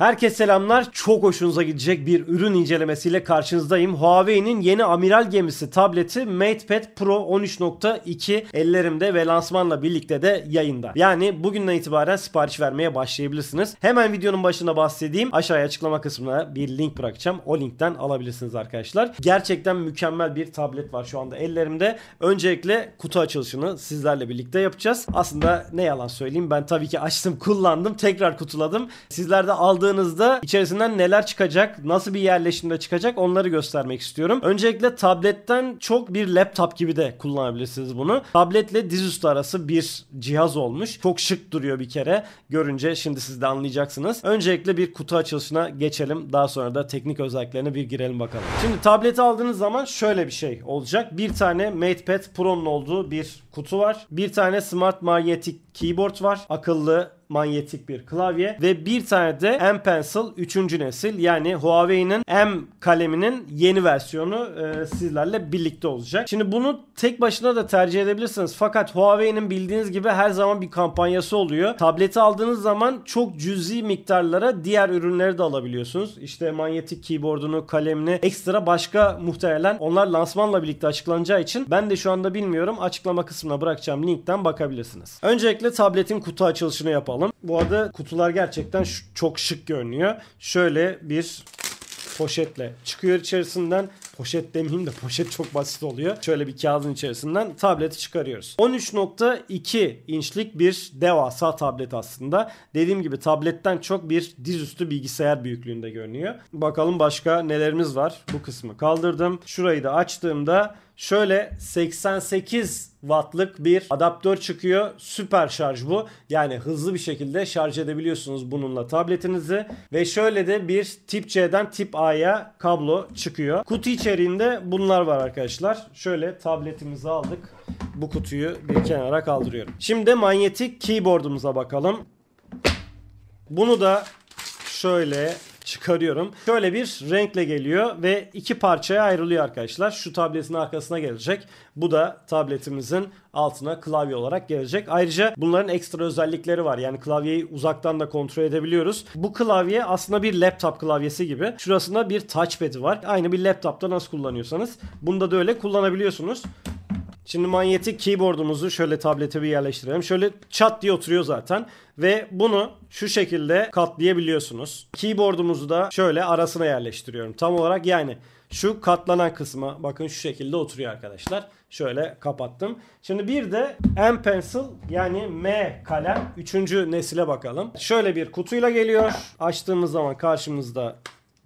Herkese selamlar. Çok hoşunuza gidecek bir ürün incelemesiyle karşınızdayım. Huawei'nin yeni amiral gemisi tableti MatePad Pro 13.2 ellerimde ve lansmanla birlikte de yayında. Yani bugünden itibaren sipariş vermeye başlayabilirsiniz. Hemen videonun başında bahsedeyim. Aşağıya açıklama kısmına bir link bırakacağım. O linkten alabilirsiniz arkadaşlar. Gerçekten mükemmel bir tablet var şu anda ellerimde. Öncelikle kutu açılışını sizlerle birlikte yapacağız. Aslında ne yalan söyleyeyim ben tabii ki açtım kullandım tekrar kutuladım. Sizler de aldığınız aldığınızda içerisinden neler çıkacak, nasıl bir yerleşimde çıkacak onları göstermek istiyorum. Öncelikle tabletten çok bir laptop gibi de kullanabilirsiniz bunu. Tabletle dizüstü arası bir cihaz olmuş. Çok şık duruyor bir kere. Görünce şimdi siz de anlayacaksınız. Öncelikle bir kutu açılışına geçelim. Daha sonra da teknik özelliklerine bir girelim bakalım. Şimdi tableti aldığınız zaman şöyle bir şey olacak. Bir tane MatePad Pro'nun olduğu bir kutu var. Bir tane Smart Magnetic keyboard var. Akıllı manyetik bir klavye ve bir tane de M Pencil 3. nesil yani Huawei'nin M kaleminin yeni versiyonu e, sizlerle birlikte olacak. Şimdi bunu tek başına da tercih edebilirsiniz. Fakat Huawei'nin bildiğiniz gibi her zaman bir kampanyası oluyor. Tableti aldığınız zaman çok cüzi miktarlara diğer ürünleri de alabiliyorsunuz. İşte manyetik keyboard'unu, kalemini, ekstra başka muhtemelen onlar lansmanla birlikte açıklanacağı için ben de şu anda bilmiyorum. Açıklama kısmına bırakacağım linkten bakabilirsiniz. Öncelikle Öncelikle tabletin kutu açılışını yapalım. Bu arada kutular gerçekten çok şık görünüyor. Şöyle bir poşetle çıkıyor içerisinden. Poşet demeyeyim de poşet çok basit oluyor. Şöyle bir kağıdın içerisinden tableti çıkarıyoruz. 13.2 inçlik bir devasa tablet aslında. Dediğim gibi tabletten çok bir dizüstü bilgisayar büyüklüğünde görünüyor. Bakalım başka nelerimiz var. Bu kısmı kaldırdım. Şurayı da açtığımda Şöyle 88 wattlık bir adaptör çıkıyor. Süper şarj bu. Yani hızlı bir şekilde şarj edebiliyorsunuz bununla tabletinizi. Ve şöyle de bir tip C'den tip A'ya kablo çıkıyor. Kutu içeriğinde bunlar var arkadaşlar. Şöyle tabletimizi aldık. Bu kutuyu bir kenara kaldırıyorum. Şimdi manyetik keyboard'umuza bakalım. Bunu da şöyle çıkarıyorum. Şöyle bir renkle geliyor ve iki parçaya ayrılıyor arkadaşlar. Şu tabletin arkasına gelecek. Bu da tabletimizin altına klavye olarak gelecek. Ayrıca bunların ekstra özellikleri var. Yani klavyeyi uzaktan da kontrol edebiliyoruz. Bu klavye aslında bir laptop klavyesi gibi. Şurasında bir touchpad'i var. Aynı bir laptopta nasıl kullanıyorsanız bunda da öyle kullanabiliyorsunuz. Şimdi manyetik keyboard'umuzu şöyle tablete bir yerleştirelim. Şöyle çat diye oturuyor zaten. Ve bunu şu şekilde katlayabiliyorsunuz. Keyboard'umuzu da şöyle arasına yerleştiriyorum. Tam olarak yani şu katlanan kısma bakın şu şekilde oturuyor arkadaşlar. Şöyle kapattım. Şimdi bir de M Pencil yani M kalem üçüncü nesile bakalım. Şöyle bir kutuyla geliyor. Açtığımız zaman karşımızda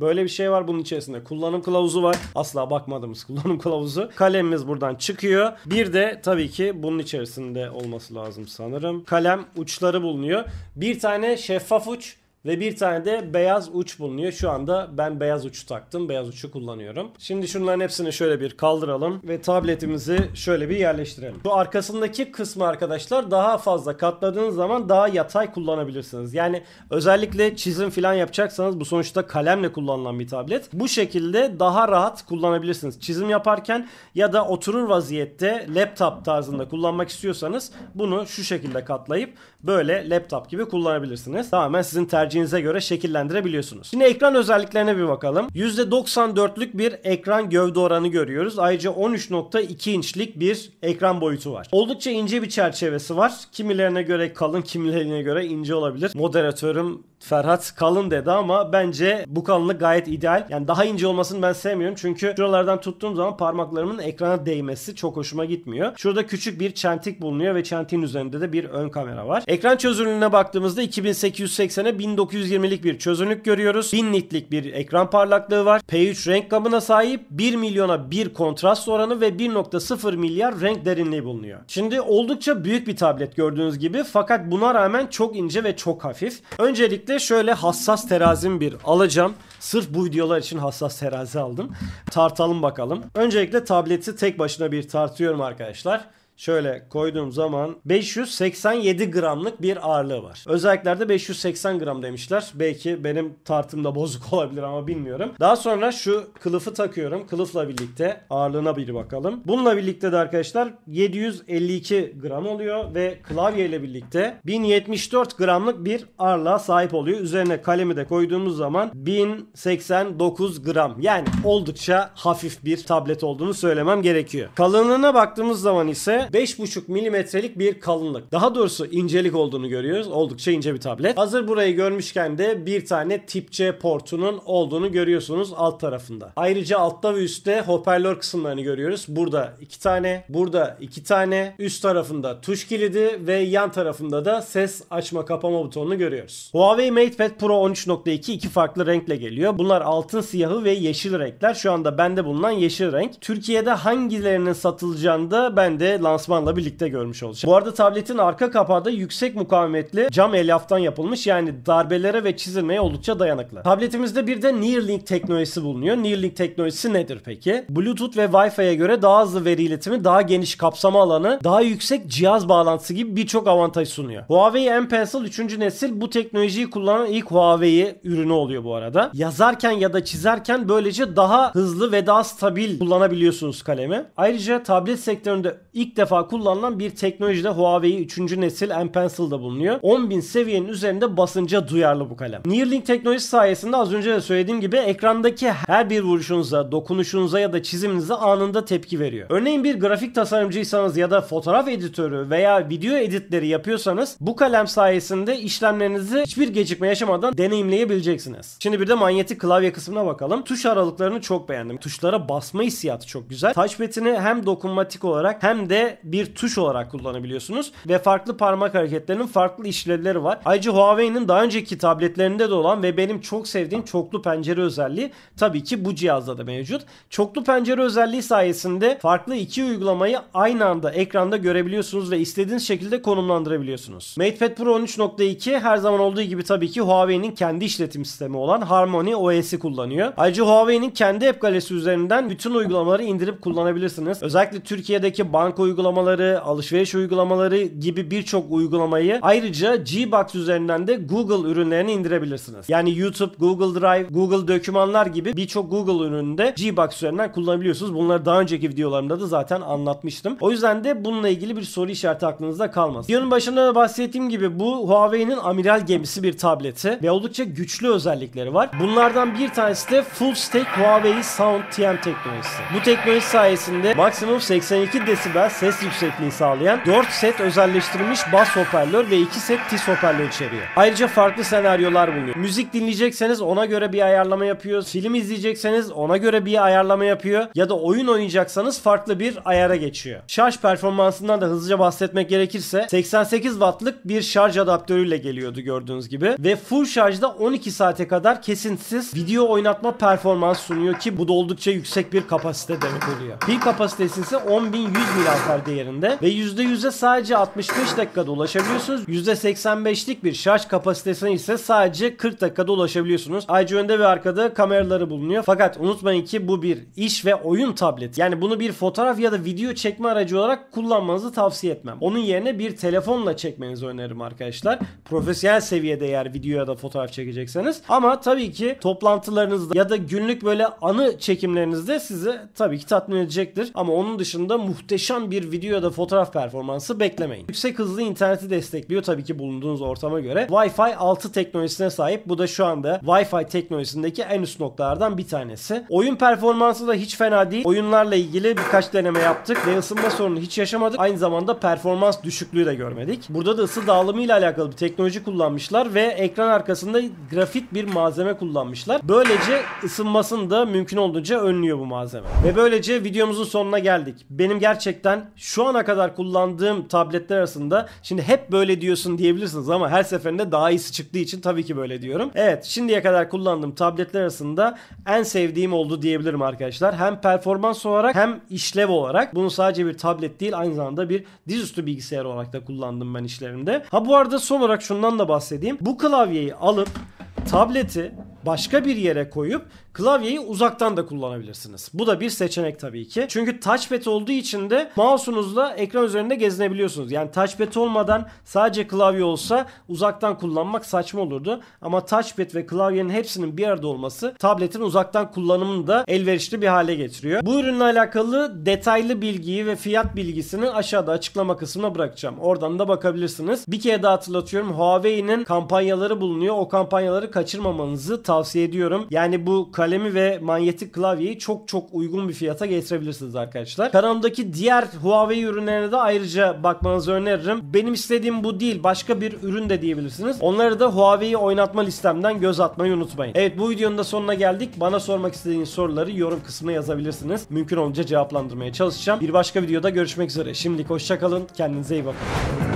Böyle bir şey var bunun içerisinde. Kullanım kılavuzu var. Asla bakmadığımız kullanım kılavuzu. Kalemimiz buradan çıkıyor. Bir de tabii ki bunun içerisinde olması lazım sanırım. Kalem uçları bulunuyor. Bir tane şeffaf uç ve bir tane de beyaz uç bulunuyor. Şu anda ben beyaz uçu taktım. Beyaz uçu kullanıyorum. Şimdi şunların hepsini şöyle bir kaldıralım ve tabletimizi şöyle bir yerleştirelim. Bu arkasındaki kısmı arkadaşlar daha fazla katladığınız zaman daha yatay kullanabilirsiniz. Yani özellikle çizim falan yapacaksanız bu sonuçta kalemle kullanılan bir tablet. Bu şekilde daha rahat kullanabilirsiniz. Çizim yaparken ya da oturur vaziyette laptop tarzında kullanmak istiyorsanız bunu şu şekilde katlayıp böyle laptop gibi kullanabilirsiniz. Tamamen sizin tercih tercihinize göre şekillendirebiliyorsunuz. Şimdi ekran özelliklerine bir bakalım. %94'lük bir ekran gövde oranı görüyoruz. Ayrıca 13.2 inçlik bir ekran boyutu var. Oldukça ince bir çerçevesi var. Kimilerine göre kalın, kimilerine göre ince olabilir. Moderatörüm Ferhat kalın dedi ama bence bu kalınlık gayet ideal. Yani daha ince olmasını ben sevmiyorum çünkü şuralardan tuttuğum zaman parmaklarımın ekrana değmesi çok hoşuma gitmiyor. Şurada küçük bir çentik bulunuyor ve çentiğin üzerinde de bir ön kamera var. Ekran çözünürlüğüne baktığımızda 2880'e 1900 1920'lik bir çözünürlük görüyoruz. 1000 nitlik bir ekran parlaklığı var. P3 renk gamına sahip 1 milyona 1 kontrast oranı ve 1.0 milyar renk derinliği bulunuyor. Şimdi oldukça büyük bir tablet gördüğünüz gibi fakat buna rağmen çok ince ve çok hafif. Öncelikle şöyle hassas terazim bir alacağım. Sırf bu videolar için hassas terazi aldım. Tartalım bakalım. Öncelikle tableti tek başına bir tartıyorum arkadaşlar. Şöyle koyduğum zaman 587 gramlık bir ağırlığı var. Özelliklerde 580 gram demişler. Belki benim tartımda bozuk olabilir ama bilmiyorum. Daha sonra şu kılıfı takıyorum. Kılıfla birlikte ağırlığına bir bakalım. Bununla birlikte de arkadaşlar 752 gram oluyor ve klavye ile birlikte 1074 gramlık bir ağırlığa sahip oluyor. Üzerine kalemi de koyduğumuz zaman 1089 gram. Yani oldukça hafif bir tablet olduğunu söylemem gerekiyor. Kalınlığına baktığımız zaman ise 5,5 milimetrelik bir kalınlık. Daha doğrusu incelik olduğunu görüyoruz. Oldukça ince bir tablet. Hazır burayı görmüşken de bir tane tip C portunun olduğunu görüyorsunuz alt tarafında. Ayrıca altta ve üstte hoparlör kısımlarını görüyoruz. Burada iki tane, burada iki tane. Üst tarafında tuş kilidi ve yan tarafında da ses açma kapama butonunu görüyoruz. Huawei MatePad Pro 13.2 iki farklı renkle geliyor. Bunlar altın siyahı ve yeşil renkler. Şu anda bende bulunan yeşil renk. Türkiye'de hangilerinin satılacağını da ben de lan lansmanla birlikte görmüş olacağız. Bu arada tabletin arka kapağı da yüksek mukavemetli cam elyaftan yapılmış. Yani darbelere ve çizilmeye oldukça dayanıklı. Tabletimizde bir de Nearlink teknolojisi bulunuyor. Nearlink teknolojisi nedir peki? Bluetooth ve Wi-Fi'ye göre daha hızlı veri iletimi, daha geniş kapsama alanı, daha yüksek cihaz bağlantısı gibi birçok avantaj sunuyor. Huawei M Pencil 3. nesil bu teknolojiyi kullanan ilk Huawei ürünü oluyor bu arada. Yazarken ya da çizerken böylece daha hızlı ve daha stabil kullanabiliyorsunuz kalemi. Ayrıca tablet sektöründe ilk defa defa kullanılan bir teknolojide Huawei 3. nesil M-Pencil'da bulunuyor. 10.000 seviyenin üzerinde basınca duyarlı bu kalem. Nearlink teknolojisi sayesinde az önce de söylediğim gibi ekrandaki her bir vuruşunuza, dokunuşunuza ya da çiziminize anında tepki veriyor. Örneğin bir grafik tasarımcıysanız ya da fotoğraf editörü veya video editleri yapıyorsanız bu kalem sayesinde işlemlerinizi hiçbir gecikme yaşamadan deneyimleyebileceksiniz. Şimdi bir de manyetik klavye kısmına bakalım. Tuş aralıklarını çok beğendim. Tuşlara basma hissiyatı çok güzel. Touchpad'ini hem dokunmatik olarak hem de bir tuş olarak kullanabiliyorsunuz ve farklı parmak hareketlerinin farklı işlevleri var. Ayrıca Huawei'nin daha önceki tabletlerinde de olan ve benim çok sevdiğim çoklu pencere özelliği tabii ki bu cihazda da mevcut. Çoklu pencere özelliği sayesinde farklı iki uygulamayı aynı anda ekranda görebiliyorsunuz ve istediğiniz şekilde konumlandırabiliyorsunuz. MatePad Pro 13.2 her zaman olduğu gibi tabii ki Huawei'nin kendi işletim sistemi olan Harmony OS'i kullanıyor. Ayrıca Huawei'nin kendi app galerisi üzerinden bütün uygulamaları indirip kullanabilirsiniz. Özellikle Türkiye'deki banka uygulamaları uygulamaları, alışveriş uygulamaları gibi birçok uygulamayı ayrıca Gbox üzerinden de Google ürünlerini indirebilirsiniz. Yani YouTube, Google Drive, Google Dokümanlar gibi birçok Google ürününde Gbox üzerinden kullanabiliyorsunuz. Bunları daha önceki videolarımda da zaten anlatmıştım. O yüzden de bununla ilgili bir soru işareti aklınızda kalmaz. Videonun başında da bahsettiğim gibi bu Huawei'nin amiral gemisi bir tableti ve oldukça güçlü özellikleri var. Bunlardan bir tanesi de Full Stack Huawei Sound TM teknolojisi. Bu teknoloji sayesinde maksimum 82 desibel ses ses yüksekliği sağlayan 4 set özelleştirilmiş bas hoparlör ve 2 set tiz hoparlör içeriyor. Ayrıca farklı senaryolar bulunuyor. Müzik dinleyecekseniz ona göre bir ayarlama yapıyor. Film izleyecekseniz ona göre bir ayarlama yapıyor. Ya da oyun oynayacaksanız farklı bir ayara geçiyor. Şarj performansından da hızlıca bahsetmek gerekirse 88 wattlık bir şarj adaptörüyle geliyordu gördüğünüz gibi. Ve full şarjda 12 saate kadar kesintisiz video oynatma performans sunuyor ki bu da oldukça yüksek bir kapasite demek oluyor. Pil kapasitesi ise 10.100 mAh değerinde ve %100'e sadece 65 dakikada ulaşabiliyorsunuz. %85'lik bir şarj kapasitesine ise sadece 40 dakikada ulaşabiliyorsunuz. Ayrıca önde ve arkada kameraları bulunuyor. Fakat unutmayın ki bu bir iş ve oyun tableti. Yani bunu bir fotoğraf ya da video çekme aracı olarak kullanmanızı tavsiye etmem. Onun yerine bir telefonla çekmenizi öneririm arkadaşlar. Profesyonel seviyede eğer video ya da fotoğraf çekecekseniz. Ama tabii ki toplantılarınızda ya da günlük böyle anı çekimlerinizde sizi tabii ki tatmin edecektir. Ama onun dışında muhteşem bir bir video ya da fotoğraf performansı beklemeyin. Yüksek hızlı interneti destekliyor tabii ki bulunduğunuz ortama göre. Wi-Fi 6 teknolojisine sahip. Bu da şu anda Wi-Fi teknolojisindeki en üst noktalardan bir tanesi. Oyun performansı da hiç fena değil. Oyunlarla ilgili birkaç deneme yaptık ve ısınma sorunu hiç yaşamadık. Aynı zamanda performans düşüklüğü de görmedik. Burada da ısı dağılımı ile alakalı bir teknoloji kullanmışlar ve ekran arkasında grafit bir malzeme kullanmışlar. Böylece ısınmasını da mümkün olduğunca önlüyor bu malzeme. Ve böylece videomuzun sonuna geldik. Benim gerçekten şu ana kadar kullandığım tabletler arasında şimdi hep böyle diyorsun diyebilirsiniz ama her seferinde daha iyisi çıktığı için tabii ki böyle diyorum. Evet şimdiye kadar kullandığım tabletler arasında en sevdiğim oldu diyebilirim arkadaşlar. Hem performans olarak hem işlev olarak. Bunu sadece bir tablet değil aynı zamanda bir dizüstü bilgisayar olarak da kullandım ben işlerimde. Ha bu arada son olarak şundan da bahsedeyim. Bu klavyeyi alıp tableti başka bir yere koyup klavyeyi uzaktan da kullanabilirsiniz. Bu da bir seçenek tabii ki. Çünkü touchpad olduğu için de mouse'unuzla ekran üzerinde gezinebiliyorsunuz. Yani touchpad olmadan sadece klavye olsa uzaktan kullanmak saçma olurdu. Ama touchpad ve klavyenin hepsinin bir arada olması tabletin uzaktan kullanımını da elverişli bir hale getiriyor. Bu ürünle alakalı detaylı bilgiyi ve fiyat bilgisini aşağıda açıklama kısmına bırakacağım. Oradan da bakabilirsiniz. Bir kere daha hatırlatıyorum. Huawei'nin kampanyaları bulunuyor. O kampanyaları kaçırmamanızı tavsiye tavsiye ediyorum. Yani bu kalemi ve manyetik klavyeyi çok çok uygun bir fiyata getirebilirsiniz arkadaşlar. Kanalımdaki diğer Huawei ürünlerine de ayrıca bakmanızı öneririm. Benim istediğim bu değil. Başka bir ürün de diyebilirsiniz. Onları da Huawei'yi oynatma listemden göz atmayı unutmayın. Evet bu videonun da sonuna geldik. Bana sormak istediğiniz soruları yorum kısmına yazabilirsiniz. Mümkün olunca cevaplandırmaya çalışacağım. Bir başka videoda görüşmek üzere. Şimdilik hoşçakalın. Kendinize iyi bakın.